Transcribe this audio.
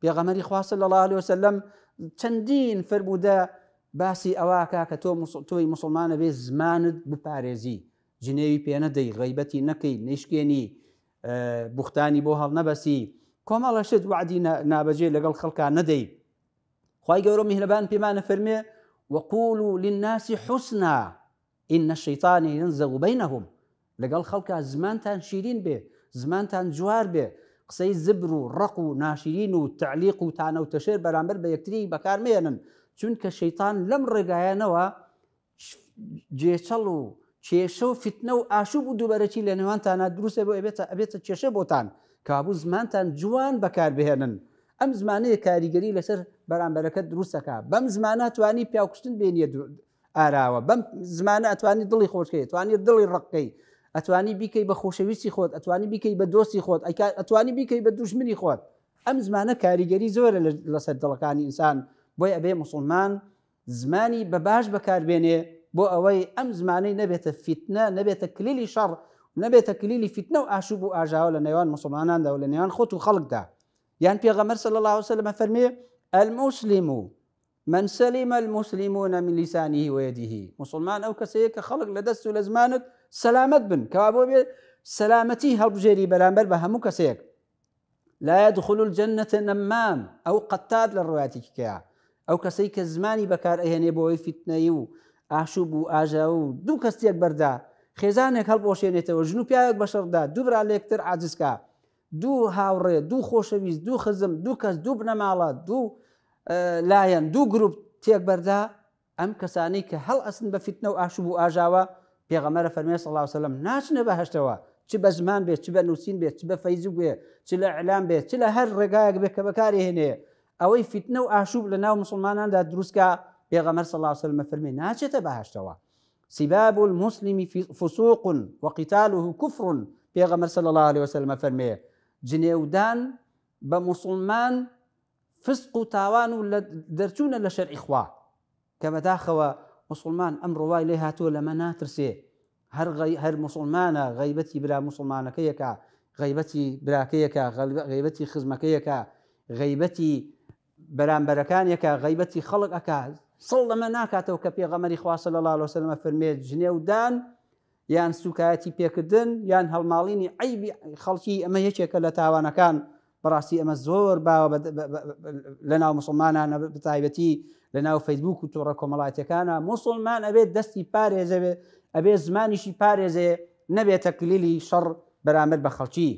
پێغەمەری خواستە صلى الله عليه وسلم چەندین فربوودە باسی ئەواکە کە تۆ تۆی مسلمانە بێ زمانت بپارێزی جنێوی پێ نەدەی غیبەتی نەکەی نیشکێنی اه، بوختانی نبسي هەڵ الله شد وعدي نابجي لقل خلقا ندي خی قورو میهرەبان بما نفرمي وقولوا للناس حسنا إن الشيطان ينزغ بينهم زمان تان شيرين بي زمان تان جوار بي قسەی زبر و ڕق و ناشرین و تعلیق و تانەوتەشێر بەرامبەر بە یەکتری بەکارمێنن چونکە شەیتان لەم ڕێگایانەوە جێچەڵ و کێشە و فتنە و ئاشوب و دووبەرەی لە نێوانتانە دروستێ بۆ ئەبێتە ئەبێتە کێشە بۆتان کابوو زمانتان جوان بەکاربهێنن ئەم زمانەیە کاریگەری لەسەر بەرامبەرەکە دروستەکە بەم زمانە توانی پیاکوشتن بێنیە ئاراوە بەم زمانە ئەتوانی دڵی خۆشکەی توانی دڵی ڕقەی ئەتوانی بیکەی بە خۆشەویستی خۆت ئەتوانی بیکەی بە دۆستی خۆت ئەتوانی بیکەی بە دوژمنی خۆت ئەم زمانە کاریگەری زۆرە لەسەر دڵەکانی ئینسان بۆی ئەبێ مسلمان زمانی بە باش بەکاربێنێ بۆ ئەوەی ئەم زمانەی نەبێتە فیتنە نەبێتە کلیلی شەڕ نەبێتە کلیلی فتنه و ئاشوب و ئاژاوە لە نێوان مسلماناندا و لە نێوان خۆت و خەڵکدا یان پێغەمەر سە لە لاوسە لەمە فەرمێ ئەلموسلیم و من سەلیمە مسللیمونە میلیسانی وەدیهی مسلمان ئەو کەسەیە کە خەڵک لە دەست و لە زمانت سەلامت بن کا بۆ بێ سەلامەتی هەڵبژێری بەرامبەر بە هەموو کەسێک لایە دخلول جەنەتە نەمام ئەو قەتات لە ڕاتیکەیە ئەو کەسەی کە زمانی بەکار ئەهێنێ بۆی فیتنەی و ئاشوب و ئاژا و دوو کەستێک بەردا خێزانێک هەڵبۆشێنێتەوە ژن و پیاوێک بەشەردا دووبرا لێکتر عجزکە دوو هاوڕێ دوو خۆشەویست دوو خزم دوو کەس دوو بنەماڵە دوو لایەن دوو گروپ تێکبەردا ئەم کەسانی کە هەڵ ئەسن بە فیتنە و ئاشوب و ئاژاوە پێغەمەرە فەرمی سەڵاوسلم ناچنە بەهشتەوە چ بە زمان بێت چ بە نووسین بێت چ بە فەیزی بێ چ لە ئەلان بێت چ لە هەر ڕێگایەک بێت کە بەکاری هێنێ ئەوەی فیتنە و ئاشوب لە ناو مسلماناندا دروستکە پێغەمەر سەڵاوسلمە فەرمی ناچێتە بەهشتەوە سیباب المسلمی فسوق وقتالوه كفر پێغەمەر سەل الله عليه وسلمە فەرمێ جنێودان بە مسلمان فسق تاوان ولا درتون ولا شرع إخوة كما تاخوا مسلمان أمر واي ليها تولى ما ناترسي هر غي هر مسلمانة غيبتي بلا مسلمانة كيكا غيبتي بلا كيكا غيبتي خزمة كيكا غيبتي بلان بركان يكا غيبتي خلق أكا صلى ما ناكاتو كبي غمر إخوة صلى الله عليه وسلم فرمي جني ودان يان سوكاتي بيكدن يان هالمالين عيبي خلقي أما يشيك لتاوانا كان بەڕاستی ئەمە زۆر باوە لە ناو مسلمانانە بتایبەتی لە ناو فەیسبوک و تۆڕە کۆمەڵاتەکانە مسلمان ئەبێت دەستی پارێزەوێ ئەبێ زمانیشی پارێزێ نەبێتە کلیلی شەڕ بەرامبەر بە خەڵکی.